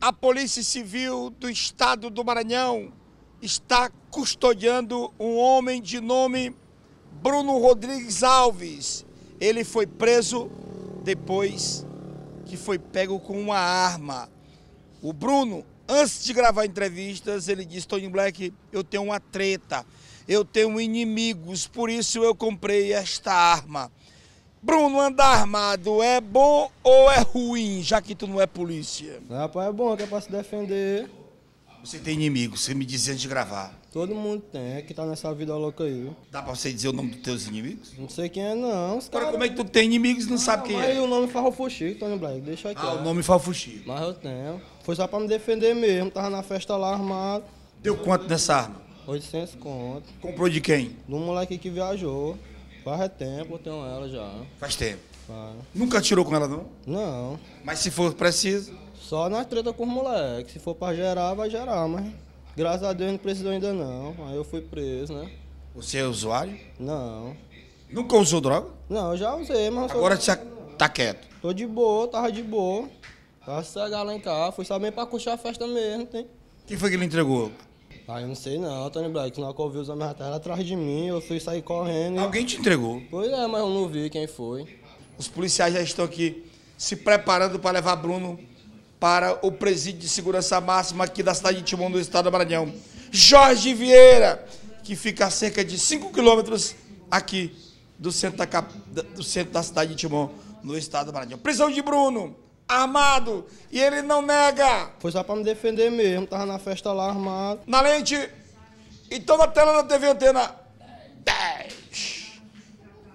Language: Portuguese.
a Polícia Civil do Estado do Maranhão está custodiando um homem de nome Bruno Rodrigues Alves. Ele foi preso depois que foi pego com uma arma. O Bruno, antes de gravar entrevistas, ele disse: Tony Black, eu tenho uma treta, eu tenho inimigos, por isso eu comprei esta arma. Bruno, andar armado é bom ou é ruim, já que tu não é polícia? Rapaz, é bom, que é pra se defender. Você tem inimigos, você me dizia antes de gravar. Todo mundo tem, é que tá nessa vida louca aí. Dá pra você dizer o nome dos teus inimigos? Não sei quem é, não. Os cara... como é que tu tem inimigos e não, não sabe quem mas é? Aí o nome Farrofuxi, Tony Black, deixa aqui. Ah, o nome Farrofuxi. Mas eu tenho. Foi só pra me defender mesmo, tava na festa lá armado. Deu quanto nessa arma? 800 conto. Comprou de quem? Do moleque que viajou. Faz é tempo, eu tenho ela já. Faz tempo. Faz. Nunca tirou com ela, não? Não. Mas se for preciso. Só nas treta com os moleques. Se for pra gerar, vai gerar, mas. Graças a Deus não precisou ainda não. Aí eu fui preso, né? Você é usuário? Não. Nunca usou droga? Não, eu já usei, mas. Agora você tá quieto. Tô de boa, tava de boa. Tava cegado lá em casa. Fui bem pra curtir a festa mesmo, tem. Quem foi que ele entregou? Ah, eu não sei não, Tony Black. Na que eu vi os homens atrás, atrás de mim, eu fui sair correndo. E... Alguém te entregou? Pois é, mas eu não vi quem foi. Os policiais já estão aqui se preparando para levar Bruno para o presídio de segurança máxima aqui da cidade de Timon, do estado do Maranhão. Jorge Vieira, que fica a cerca de 5 quilômetros aqui do centro da, do centro da cidade de Timon, no estado do Maranhão. Prisão de Bruno armado e ele não nega. Foi só para me defender mesmo, tava na festa lá armado. Na lente, então na tela da TV Antena